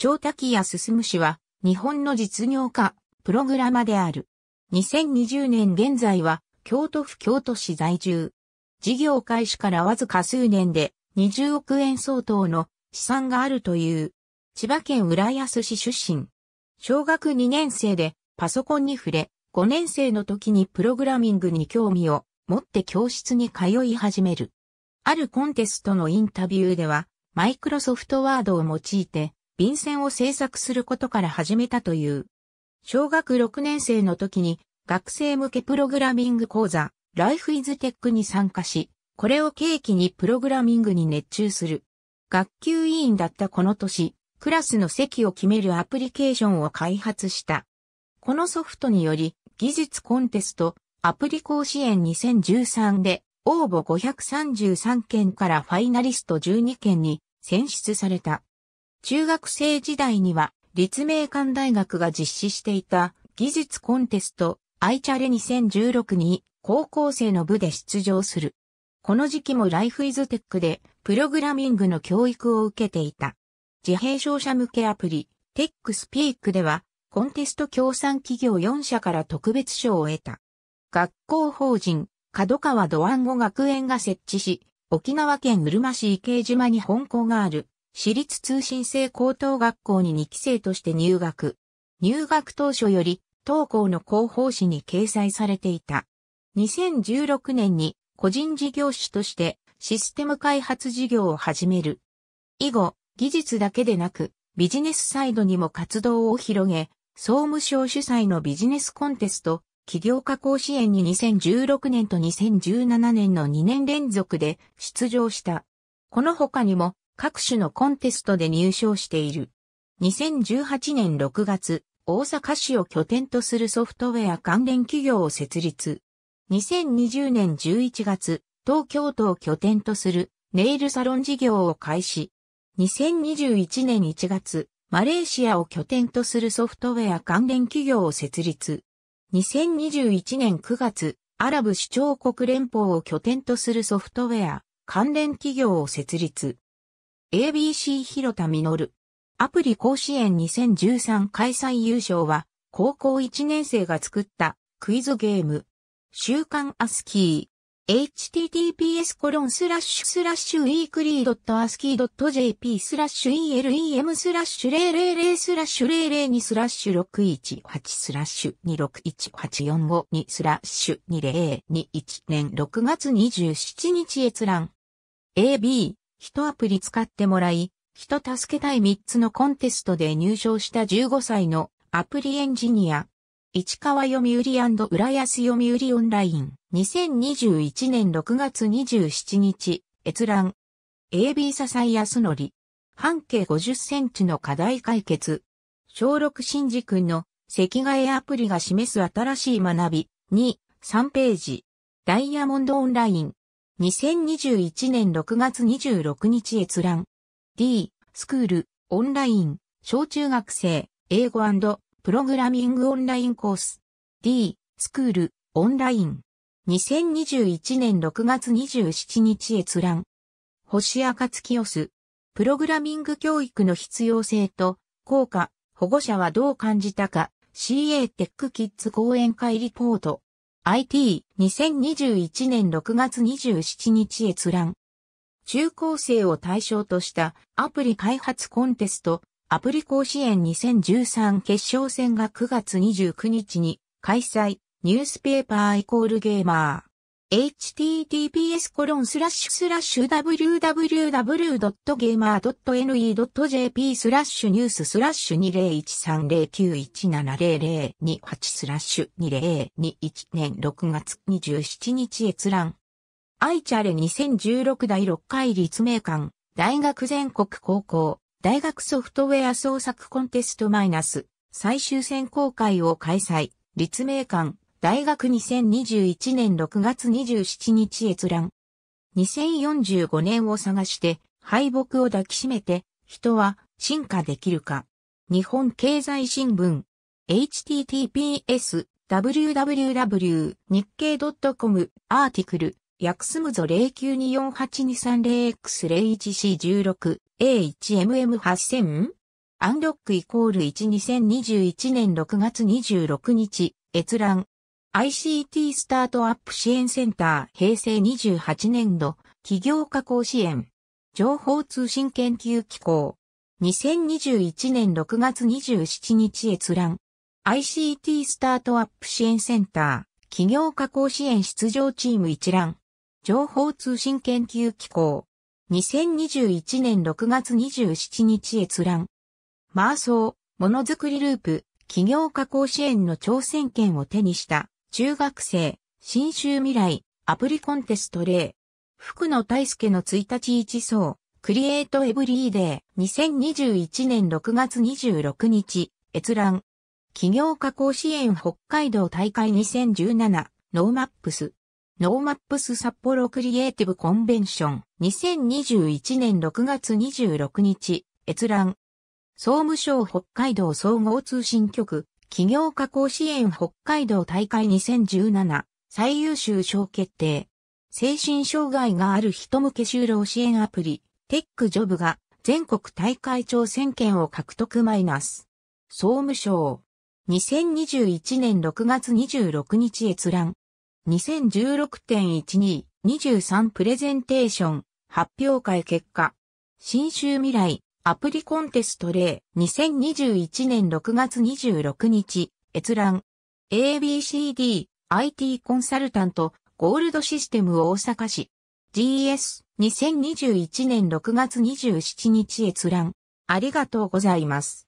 長滝谷進氏は、日本の実業家、プログラマである。2020年現在は、京都府京都市在住。事業開始からわずか数年で、20億円相当の資産があるという。千葉県浦安市出身。小学2年生で、パソコンに触れ、5年生の時にプログラミングに興味を持って教室に通い始める。あるコンテストのインタビューでは、マイクロソフトワードを用いて、便箋を制作することから始めたという。小学6年生の時に学生向けプログラミング講座 Life is Tech に参加し、これを契機にプログラミングに熱中する。学級委員だったこの年、クラスの席を決めるアプリケーションを開発した。このソフトにより、技術コンテスト、アプリ甲子園2013で、応募533件からファイナリスト12件に選出された。中学生時代には立命館大学が実施していた技術コンテストアイチャレ2016に高校生の部で出場する。この時期もライフイズテックでプログラミングの教育を受けていた。自閉症者向けアプリテックスピークではコンテスト協賛企業4社から特別賞を得た。学校法人角川ドワンゴ学園が設置し、沖縄県うるま市池江島に本校がある私立通信制高等学校に2期生として入学。入学当初より、当校の広報誌に掲載されていた。2016年に個人事業主としてシステム開発事業を始める。以後、技術だけでなく、ビジネスサイドにも活動を広げ、総務省主催のビジネスコンテスト、企業加工支援に2016年と2017年の2年連続で出場した。この他にも各種のコンテストで入賞している。2018年6月、大阪市を拠点とするソフトウェア関連企業を設立。2020年11月、東京都を拠点とするネイルサロン事業を開始。2021年1月、マレーシアを拠点とするソフトウェア関連企業を設立。2021年9月、アラブ首長国連邦を拠点とするソフトウェア関連企業を設立。ABC 広田実。アプリ甲子園2013開催優勝は、高校1年生が作ったクイズゲーム。週刊アスキー。https コロンスラッシュスラッシュ weekly.ascii.jp スラッシュ elem スラッシュ000スラッシュ002スラッシュ618スラッシュ261845スラッシュ2021年6月27日閲覧 AB 人アプリ使ってもらい、人助けたい3つのコンテストで入賞した15歳のアプリエンジニア。市川読売浦安読売オンライン2021年6月27日閲覧 AB 笹井康則半径50センチの課題解決小6新次君の赤外アプリが示す新しい学び2、3ページダイヤモンドオンライン2021年6月26日閲覧。D、スクール、オンライン、小中学生、英語プログラミングオンラインコース。D、スクール、オンライン。2021年6月27日閲覧。星赤月オス。プログラミング教育の必要性と、効果、保護者はどう感じたか、CA テックキッズ講演会リポート。IT2021 年6月27日閲覧。中高生を対象としたアプリ開発コンテスト、アプリ甲子園2013決勝戦が9月29日に開催、ニュースペーパーイコールゲーマー。https www.gamer.ne.jp スラッシュニューススラッシュ201309170028スラッシュ2021年6月27日閲覧。アイチャレ2016第6回立命館、大学全国高校、大学ソフトウェア創作コンテストマイナス、最終選考会を開催、立命館、大学2021年6月27日閲覧。2045年を探して敗北を抱きしめて人は進化できるか。日本経済新聞 https www 日経 .com アーティクル訳すむぞ 09248230x01C16A1MM8000? アンロックイコール12021年6月26日閲覧 ICT スタートアップ支援センター平成28年度企業加工支援情報通信研究機構2021年6月27日閲覧 ICT スタートアップ支援センター企業加工支援出場チーム一覧情報通信研究機構2021年6月27日閲覧マーソーものづくりループ企業加工支援の挑戦権を手にした中学生、新州未来、アプリコンテスト例。福野大輔の1日1層、クリエイトエブリーデー、2021年6月26日、閲覧。企業加工支援北海道大会2017、ノーマップス。ノーマップス札幌クリエイティブコンベンション、2021年6月26日、閲覧。総務省北海道総合通信局、企業加工支援北海道大会2017最優秀賞決定。精神障害がある人向け就労支援アプリ、テックジョブが全国大会挑戦権を獲得マイナス。総務省。2021年6月26日閲覧。2016.1223プレゼンテーション発表会結果。新州未来アプリコンテスト例2021年6月26日、閲覧。ABCD IT コンサルタントゴールドシステム大阪市 GS 2021年6月27日閲覧。ありがとうございます。